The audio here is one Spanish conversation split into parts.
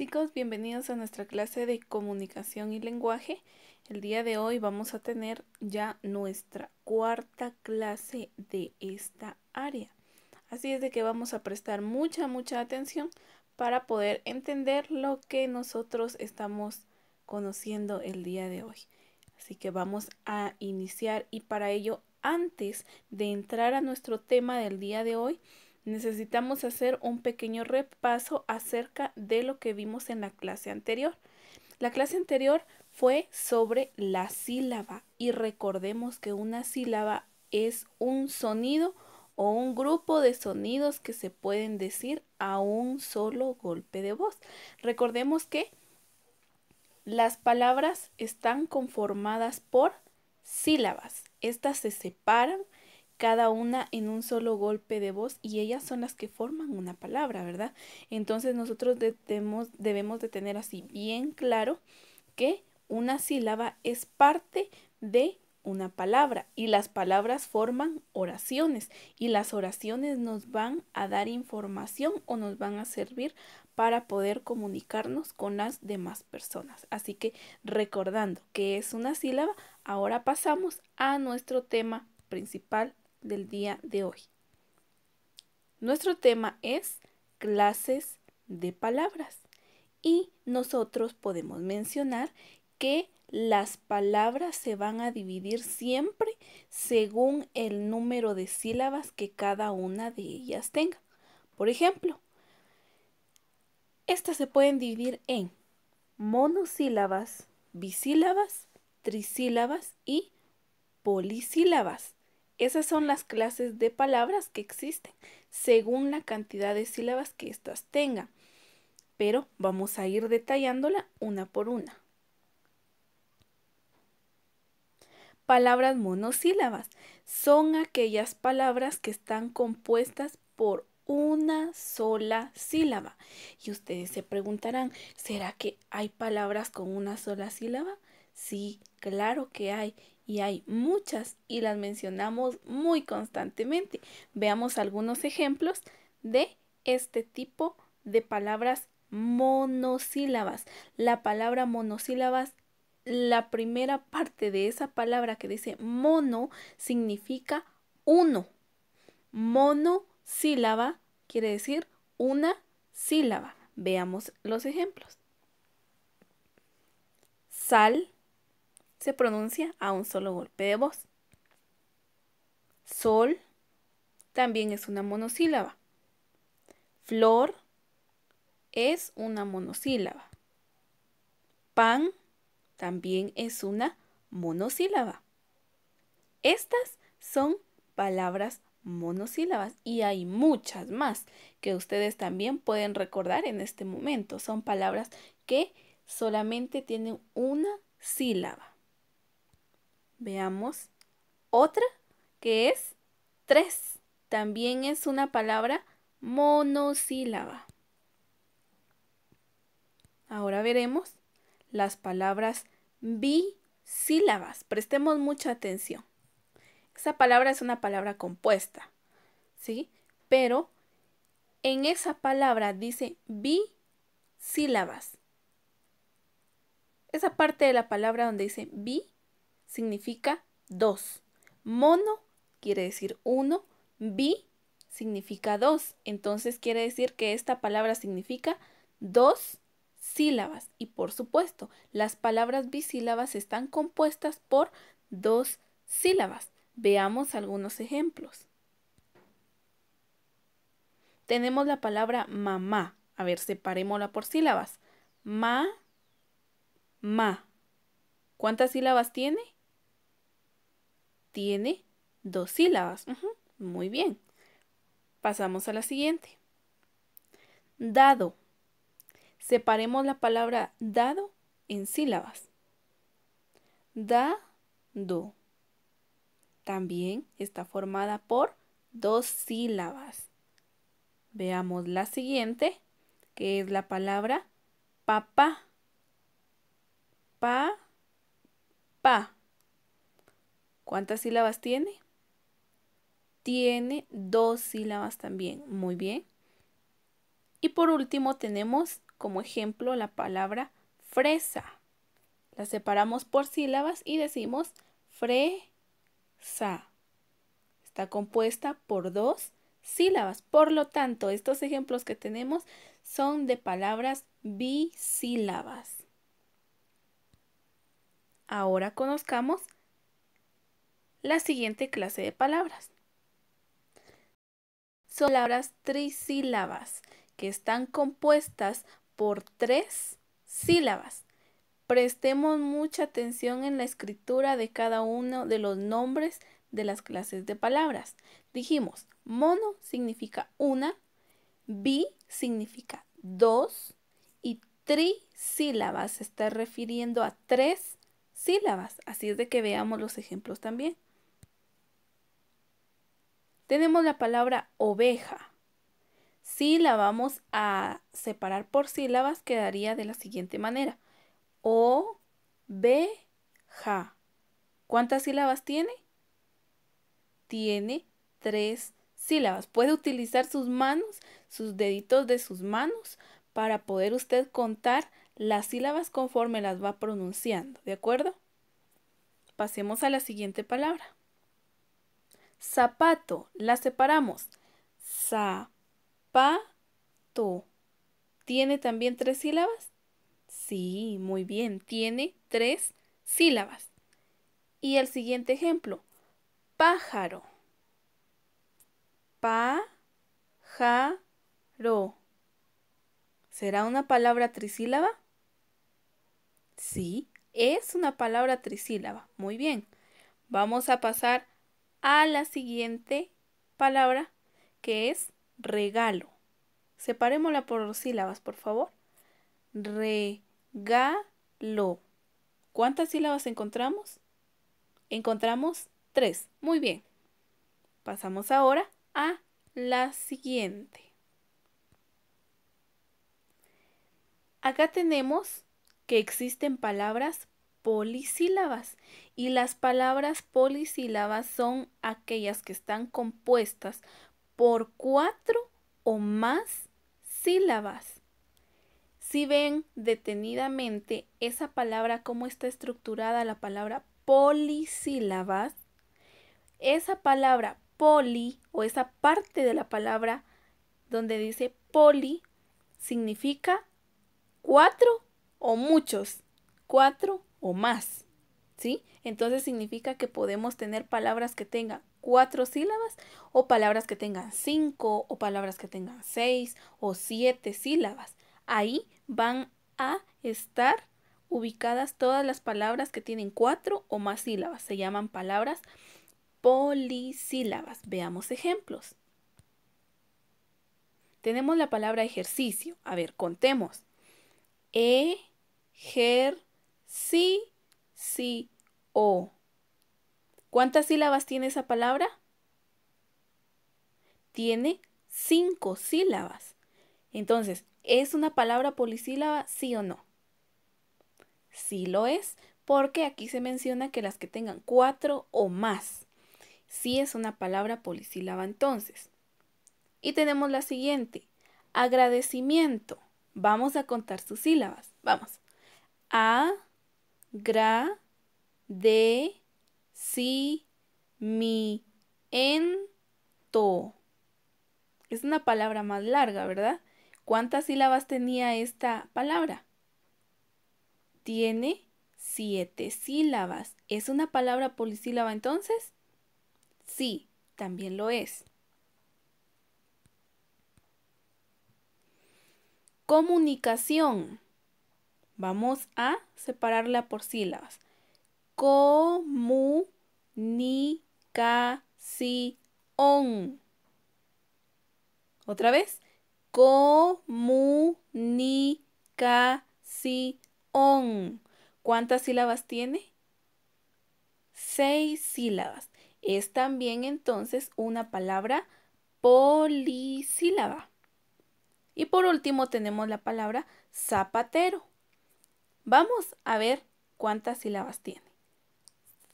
Chicos, bienvenidos a nuestra clase de comunicación y lenguaje. El día de hoy vamos a tener ya nuestra cuarta clase de esta área. Así es de que vamos a prestar mucha, mucha atención para poder entender lo que nosotros estamos conociendo el día de hoy. Así que vamos a iniciar y para ello, antes de entrar a nuestro tema del día de hoy, necesitamos hacer un pequeño repaso acerca de lo que vimos en la clase anterior. La clase anterior fue sobre la sílaba y recordemos que una sílaba es un sonido o un grupo de sonidos que se pueden decir a un solo golpe de voz. Recordemos que las palabras están conformadas por sílabas. Estas se separan cada una en un solo golpe de voz y ellas son las que forman una palabra, ¿verdad? Entonces nosotros debemos, debemos de tener así bien claro que una sílaba es parte de una palabra y las palabras forman oraciones y las oraciones nos van a dar información o nos van a servir para poder comunicarnos con las demás personas. Así que recordando que es una sílaba, ahora pasamos a nuestro tema principal del día de hoy. Nuestro tema es clases de palabras y nosotros podemos mencionar que las palabras se van a dividir siempre según el número de sílabas que cada una de ellas tenga. Por ejemplo, estas se pueden dividir en monosílabas, bisílabas, trisílabas y polisílabas. Esas son las clases de palabras que existen según la cantidad de sílabas que éstas tengan. Pero vamos a ir detallándola una por una. Palabras monosílabas son aquellas palabras que están compuestas por una sola sílaba. Y ustedes se preguntarán, ¿será que hay palabras con una sola sílaba? Sí, claro que hay y hay muchas y las mencionamos muy constantemente. Veamos algunos ejemplos de este tipo de palabras monosílabas. La palabra monosílabas, la primera parte de esa palabra que dice mono significa uno. Monosílaba quiere decir una sílaba. Veamos los ejemplos. Sal, se pronuncia a un solo golpe de voz. Sol también es una monosílaba. Flor es una monosílaba. Pan también es una monosílaba. Estas son palabras monosílabas y hay muchas más que ustedes también pueden recordar en este momento. Son palabras que solamente tienen una sílaba. Veamos otra que es tres. También es una palabra monosílaba. Ahora veremos las palabras bisílabas. Prestemos mucha atención. Esa palabra es una palabra compuesta, ¿sí? Pero en esa palabra dice bisílabas. Esa parte de la palabra donde dice bisílabas significa dos. Mono quiere decir uno, bi significa dos. Entonces quiere decir que esta palabra significa dos sílabas. Y por supuesto, las palabras bisílabas están compuestas por dos sílabas. Veamos algunos ejemplos. Tenemos la palabra mamá. A ver, separémosla por sílabas. Ma, ma. ¿Cuántas sílabas tiene? tiene dos sílabas. Muy bien. Pasamos a la siguiente. Dado. Separemos la palabra dado en sílabas. Dado. También está formada por dos sílabas. Veamos la siguiente, que es la palabra papá. Pa, pa. ¿Cuántas sílabas tiene? Tiene dos sílabas también. Muy bien. Y por último tenemos como ejemplo la palabra fresa. La separamos por sílabas y decimos fresa. Está compuesta por dos sílabas. Por lo tanto, estos ejemplos que tenemos son de palabras bisílabas. Ahora conozcamos la siguiente clase de palabras. Son palabras trisílabas que están compuestas por tres sílabas. Prestemos mucha atención en la escritura de cada uno de los nombres de las clases de palabras. Dijimos, mono significa una, bi significa dos y trisílabas se está refiriendo a tres sílabas. Así es de que veamos los ejemplos también tenemos la palabra oveja. Si la vamos a separar por sílabas, quedaría de la siguiente manera. O, B, ja. ¿Cuántas sílabas tiene? Tiene tres sílabas. Puede utilizar sus manos, sus deditos de sus manos, para poder usted contar las sílabas conforme las va pronunciando. ¿De acuerdo? Pasemos a la siguiente palabra zapato. La separamos. Zapato. ¿Tiene también tres sílabas? Sí, muy bien. Tiene tres sílabas. Y el siguiente ejemplo. Pájaro. Pájaro. ¿Será una palabra trisílaba? Sí, es una palabra trisílaba. Muy bien. Vamos a pasar a la siguiente palabra que es regalo. Separémosla por sílabas, por favor. Regalo. ¿Cuántas sílabas encontramos? Encontramos tres. Muy bien. Pasamos ahora a la siguiente. Acá tenemos que existen palabras polisílabas y las palabras polisílabas son aquellas que están compuestas por cuatro o más sílabas. Si ven detenidamente esa palabra, cómo está estructurada la palabra polisílabas, esa palabra poli o esa parte de la palabra donde dice poli significa cuatro o muchos, cuatro o más. ¿Sí? Entonces significa que podemos tener palabras que tengan cuatro sílabas o palabras que tengan cinco o palabras que tengan seis o siete sílabas. Ahí van a estar ubicadas todas las palabras que tienen cuatro o más sílabas. Se llaman palabras polisílabas. Veamos ejemplos. Tenemos la palabra ejercicio. A ver, contemos. e Ejercicio Sí, sí, o. ¿Cuántas sílabas tiene esa palabra? Tiene cinco sílabas. Entonces, ¿es una palabra polisílaba, sí o no? Sí lo es, porque aquí se menciona que las que tengan cuatro o más. Sí es una palabra polisílaba entonces. Y tenemos la siguiente, agradecimiento. Vamos a contar sus sílabas. Vamos. A, gra, de, si, mi, en, to. Es una palabra más larga, ¿verdad? ¿Cuántas sílabas tenía esta palabra? Tiene siete sílabas. ¿Es una palabra polisílaba entonces? Sí, también lo es. Comunicación. Vamos a separarla por sílabas. Co-mu-ni-ca-si-on. Comunicación. Otra vez. Co-mu-ni-ca-si-on. Comunicación. ¿Cuántas sílabas tiene? Seis sílabas. Es también entonces una palabra polisílaba. Y por último tenemos la palabra zapatero. Vamos a ver cuántas sílabas tiene.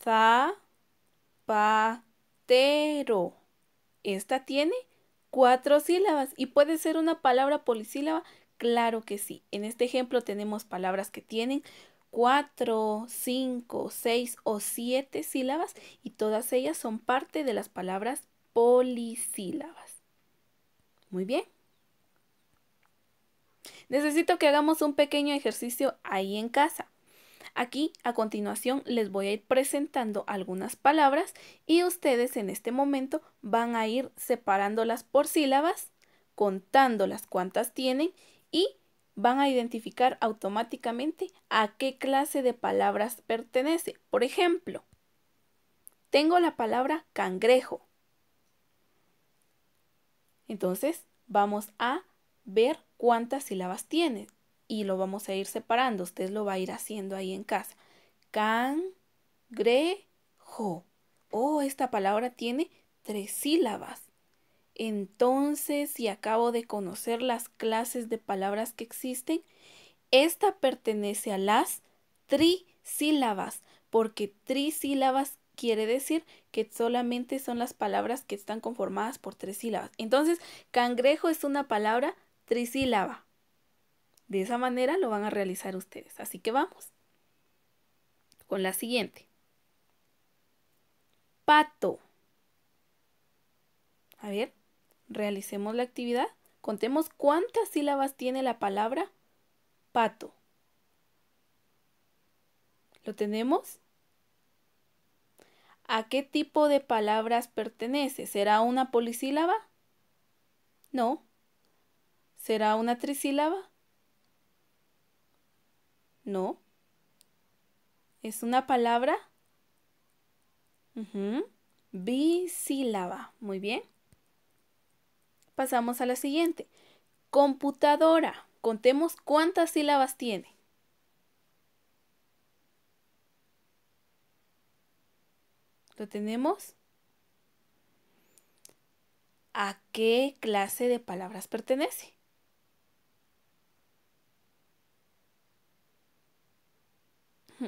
Zapatero. Esta tiene cuatro sílabas y puede ser una palabra polisílaba. Claro que sí. En este ejemplo tenemos palabras que tienen cuatro, cinco, seis o siete sílabas y todas ellas son parte de las palabras polisílabas. Muy bien. Necesito que hagamos un pequeño ejercicio ahí en casa. Aquí a continuación les voy a ir presentando algunas palabras y ustedes en este momento van a ir separándolas por sílabas, contándolas cuántas tienen y van a identificar automáticamente a qué clase de palabras pertenece. Por ejemplo, tengo la palabra cangrejo. Entonces vamos a ver cuántas sílabas tiene y lo vamos a ir separando. Usted lo va a ir haciendo ahí en casa. Cangrejo. Oh, esta palabra tiene tres sílabas. Entonces, si acabo de conocer las clases de palabras que existen, esta pertenece a las trisílabas, porque trisílabas quiere decir que solamente son las palabras que están conformadas por tres sílabas. Entonces, cangrejo es una palabra trisílaba. De esa manera lo van a realizar ustedes. Así que vamos con la siguiente. Pato. A ver, realicemos la actividad. Contemos cuántas sílabas tiene la palabra pato. ¿Lo tenemos? ¿A qué tipo de palabras pertenece? ¿Será una polisílaba? No, ¿Será una trisílaba? No. ¿Es una palabra? Bisílaba. Muy bien. Pasamos a la siguiente. Computadora. Contemos cuántas sílabas tiene. ¿Lo tenemos? ¿A qué clase de palabras pertenece?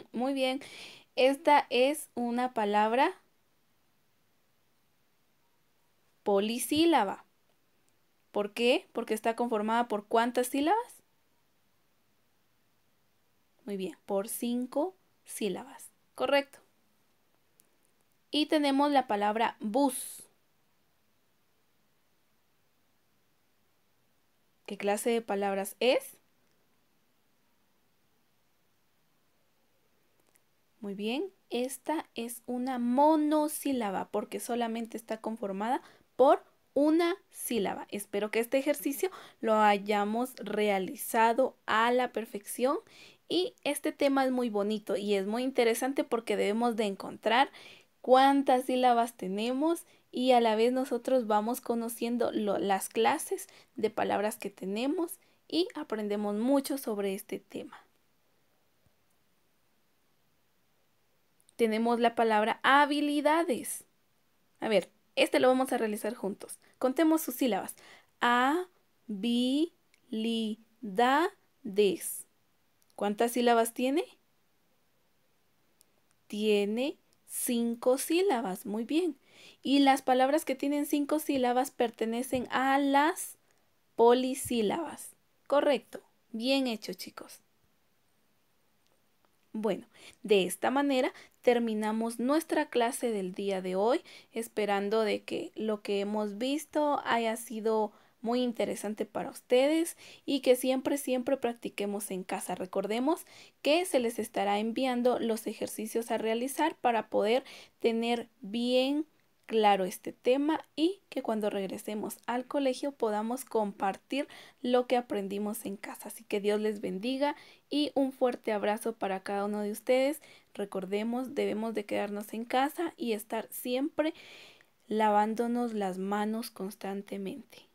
Muy bien. Esta es una palabra polisílaba. ¿Por qué? Porque está conformada por cuántas sílabas? Muy bien, por cinco sílabas. Correcto. Y tenemos la palabra bus. ¿Qué clase de palabras es? Muy bien, esta es una monosílaba porque solamente está conformada por una sílaba. Espero que este ejercicio lo hayamos realizado a la perfección y este tema es muy bonito y es muy interesante porque debemos de encontrar cuántas sílabas tenemos y a la vez nosotros vamos conociendo las clases de palabras que tenemos y aprendemos mucho sobre este tema. tenemos la palabra habilidades. A ver, este lo vamos a realizar juntos. Contemos sus sílabas. A-BI-LI-DA-DES. des ¿Cuántas sílabas tiene? Tiene cinco sílabas. Muy bien. Y las palabras que tienen cinco sílabas pertenecen a las polisílabas. Correcto. Bien hecho, chicos. Bueno, de esta manera terminamos nuestra clase del día de hoy, esperando de que lo que hemos visto haya sido muy interesante para ustedes y que siempre, siempre practiquemos en casa. Recordemos que se les estará enviando los ejercicios a realizar para poder tener bien claro este tema y que cuando regresemos al colegio podamos compartir lo que aprendimos en casa. Así que Dios les bendiga y un fuerte abrazo para cada uno de ustedes. Recordemos, debemos de quedarnos en casa y estar siempre lavándonos las manos constantemente.